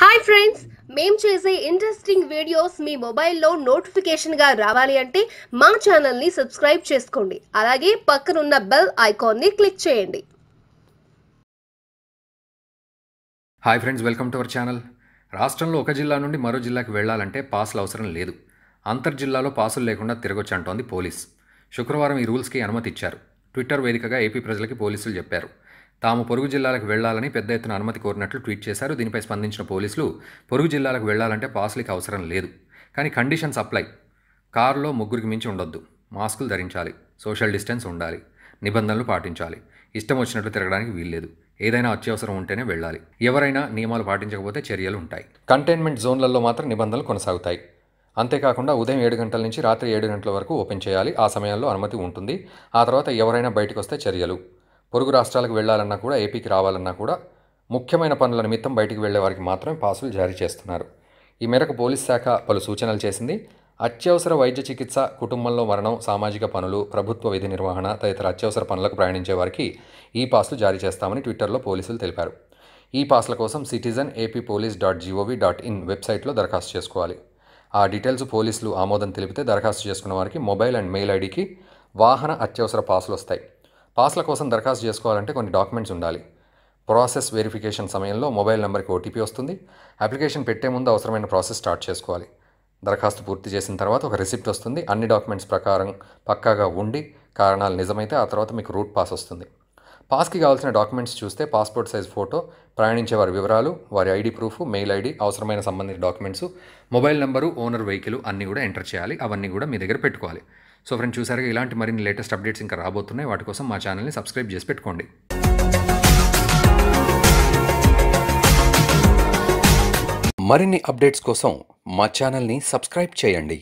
hi friends మేము చేసే interesting videos మీ మొబైల్లో నోటిఫికేషన్గా రావాలి అంటే మా ఛానల్ని సబ్స్క్రైబ్ చేసుకోండి అలాగే పక్కనున్న బెల్ ఐకాన్ని క్లిక్ చేయండి hi friends welcome to our channel రాష్ట్రంలో ఒక జిల్లా నుండి మరో జిల్లాకి వెళ్లాలంటే పాసులు అవసరం లేదు అంతర్ జిల్లాలో పాసులు లేకుండా తిరగొచ్చు అంటోంది పోలీస్ శుక్రవారం ఈ రూల్స్కి అనుమతి ఇచ్చారు ట్విట్టర్ వేదికగా ఏపీ ప్రజలకి పోలీసులు చెప్పారు తాము పొరుగు జిల్లాలకు వెళ్లాలని పెద్ద ఎత్తున అనుమతి కోరినట్లు ట్వీట్ చేశారు దీనిపై స్పందించిన పోలీసులు పొరుగు జిల్లాలకు వెళ్లాలంటే పాసులకి అవసరం లేదు కానీ కండిషన్స్ అప్లై కారులో ముగ్గురికి మించి ఉండొద్దు మాస్కులు ధరించాలి సోషల్ డిస్టెన్స్ ఉండాలి నిబంధనలు పాటించాలి ఇష్టం వచ్చినట్లు తిరగడానికి వీల్లేదు ఏదైనా అత్యవసరం ఉంటేనే వెళ్ళాలి ఎవరైనా నియమాలు పాటించకపోతే చర్యలు ఉంటాయి కంటైన్మెంట్ జోన్లలో మాత్రం నిబంధనలు కొనసాగుతాయి అంతేకాకుండా ఉదయం ఏడు గంటల నుంచి రాత్రి ఏడు గంటల వరకు ఓపెన్ చేయాలి ఆ సమయంలో అనుమతి ఉంటుంది ఆ తర్వాత ఎవరైనా బయటకు వస్తే చర్యలు పొరుగు రాష్ట్రాలకు వెళ్ళాలన్నా కూడా ఏపీకి రావాలన్నా కూడా ముఖ్యమైన పనుల నిమిత్తం బయటికి వెళ్లే వారికి మాత్రమే పాసులు జారీ చేస్తున్నారు ఈ మేరకు పోలీస్ శాఖ పలు సూచనలు చేసింది అత్యవసర వైద్య చికిత్స కుటుంబంలో మరణం సామాజిక పనులు ప్రభుత్వ విధి నిర్వహణ తదితర అత్యవసర పనులకు ప్రయాణించే వారికి ఈ పాసులు జారీ చేస్తామని ట్విట్టర్లో పోలీసులు తెలిపారు ఈ పాస్ల కోసం citizen AP police dot G O V dot in వెబ్సైట్లో దరఖాస్తు చేసుకోవాలి ఆ డీటెయిల్స్ పోలీసులు ఆమోదం తెలిపితే దరఖాస్తు చేసుకున్న వారికి మొబైల్ అండ్ మెయిల్ ఐడికి వాహన అత్యవసర పాసులు వస్తాయి పాస్ల కోసం దరఖాస్తు చేసుకోవాలంటే కొన్ని డాక్యుమెంట్స్ ఉండాలి ప్రాసెస్ వెరిఫికేషన్ సమయంలో మొబైల్ నెంబర్కి ఓటీపీ వస్తుంది అప్లికేషన్ పెట్టే ముందు అవసరమైన ప్రాసెస్ స్టార్ట్ చేసుకోవాలి దరఖాస్తు పూర్తి చేసిన తర్వాత ఒక రిసిప్ట్ వస్తుంది అన్ని డాక్యుమెంట్స్ ప్రకారం పక్కాగా ఉండి కారణాలు నిజమైతే ఆ తర్వాత మీకు రూట్ పాస్ వస్తుంది పాస్కి కావాల్సిన డాక్యుమెంట్స్ చూస్తే పాస్పోర్ట్ సైజ్ ఫోటో ప్రయాణించే వారి వివరాలు వారి ఐడి ప్రూఫ్ మెయిల్ ఐడి అవసరమైన సంబంధిత documents mobile number owner vehicle అన్నీ కూడా ఎంటర్ చేయాలి అవన్నీ కూడా మీ దగ్గర పెట్టుకోవాలి సో ఫ్రెండ్స్ చూసారుగా ఇలాంటి మరిన్ని లేటెస్ట్ అప్డేట్స్ ఇంకా రాబోతున్నాయి వాటి కోసం మా ఛానల్ని సబ్స్క్రైబ్ చేసి పెట్టుకోండి మరిన్ని అప్డేట్స్ కోసం మా ఛానల్ని సబ్స్క్రైబ్ చేయండి